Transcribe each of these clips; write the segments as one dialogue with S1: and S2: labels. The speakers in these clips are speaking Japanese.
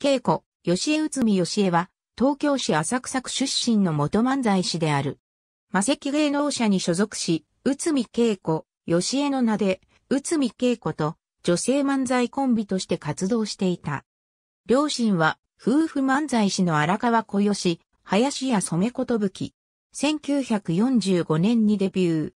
S1: 稽子、吉江内海吉江は、東京市浅草区出身の元漫才師である。魔石芸能者に所属し、内海稽子、吉江の名で、内海稽子と女性漫才コンビとして活動していた。両親は、夫婦漫才師の荒川小吉、林家染子とぶき。1945年にデビュー。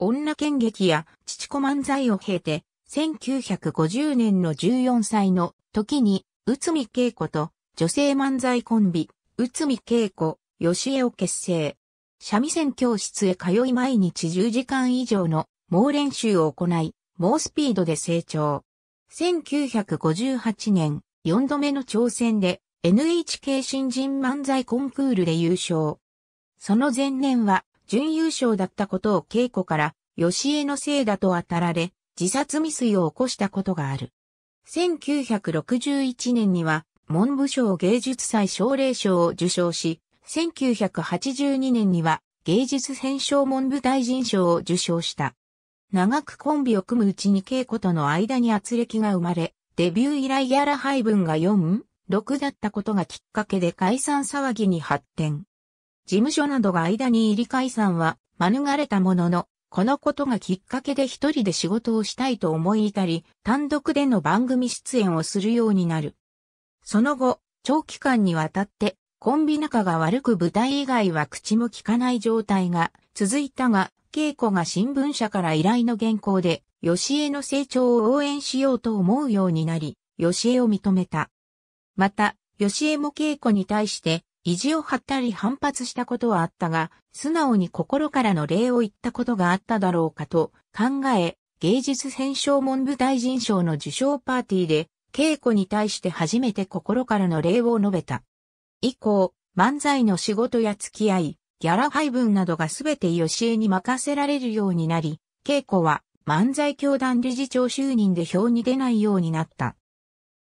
S1: 女剣劇や父子漫才を経て、1950年の14歳の時に内海恵子と女性漫才コンビ、内海恵子、吉江を結成。三味線教室へ通い毎日10時間以上の猛練習を行い、猛スピードで成長。1958年、4度目の挑戦で NHK 新人漫才コンクールで優勝。その前年は準優勝だったことを稽古から、吉江のせいだと当たられ、自殺未遂を起こしたことがある。1961年には文部省芸術祭奨励賞を受賞し、1982年には芸術編賞文部大臣賞を受賞した。長くコンビを組むうちに稽古との間に圧力が生まれ、デビュー以来ギャラ配分が4、6だったことがきっかけで解散騒ぎに発展。事務所などが間に入り解散は免れたものの、このことがきっかけで一人で仕事をしたいと思い至り、単独での番組出演をするようになる。その後、長期間にわたって、コンビ仲が悪く舞台以外は口も聞かない状態が続いたが、稽古が新聞社から依頼の原稿で、吉江の成長を応援しようと思うようになり、吉江を認めた。また、吉江も稽古に対して、意地を張ったり反発したことはあったが、素直に心からの礼を言ったことがあっただろうかと考え、芸術編章文部大臣賞の受賞パーティーで、稽古に対して初めて心からの礼を述べた。以降、漫才の仕事や付き合い、ギャラ配分などがすべて吉江に任せられるようになり、稽古は漫才教団理事長就任で表に出ないようになった。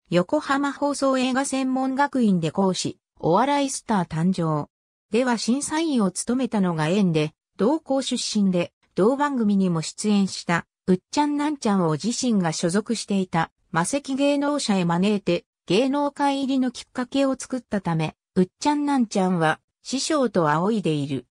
S1: 横浜放送映画専門学院で講師、お笑いスター誕生。では審査員を務めたのが縁で、同校出身で、同番組にも出演した、うっちゃんなんちゃんを自身が所属していた、魔石芸能者へ招いて、芸能界入りのきっかけを作ったため、うっちゃんなんちゃんは、師匠と仰いでいる。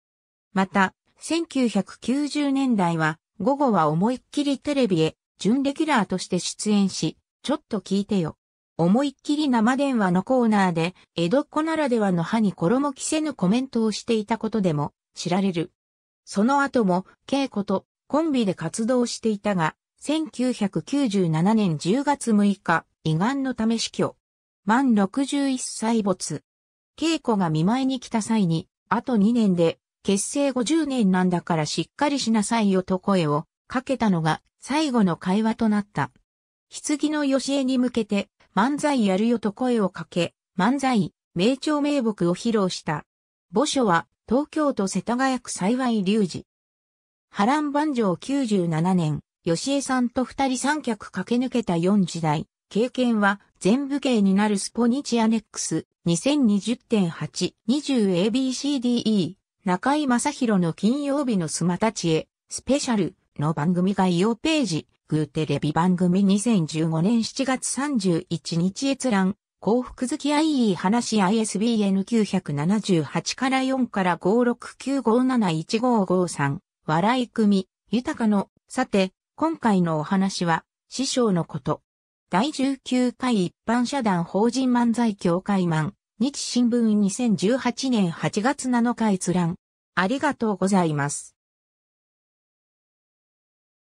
S1: また、1990年代は、午後は思いっきりテレビへ、準レギュラーとして出演し、ちょっと聞いてよ。思いっきり生電話のコーナーで、江戸っ子ならではの歯に衣着せぬコメントをしていたことでも知られる。その後も、稽古とコンビで活動していたが、1997年10月6日、胃がんのため死去。満61歳没。稽古が見舞いに来た際に、あと2年で、結成50年なんだからしっかりしなさいよと声をかけたのが最後の会話となった。棺の吉江に向けて漫才やるよと声をかけ、漫才、名著名木を披露した。墓所は、東京都世田谷区幸い隆二。波乱万丈97年、吉江さんと二人三脚駆け抜けた四時代。経験は、全部芸になるスポニチアネックス、2020.8、20ABCDE、中井正宏の金曜日のスマたちへ、スペシャルの番組概要ページ。ーテレビ番組2015年7月31日閲覧、幸福好きあいい話 ISBN 978から4から569571553、笑い組、豊かの、さて、今回のお話は、師匠のこと。第19回一般社団法人漫才協会マン、日新聞2018年8月7日閲覧。ありがとうございます。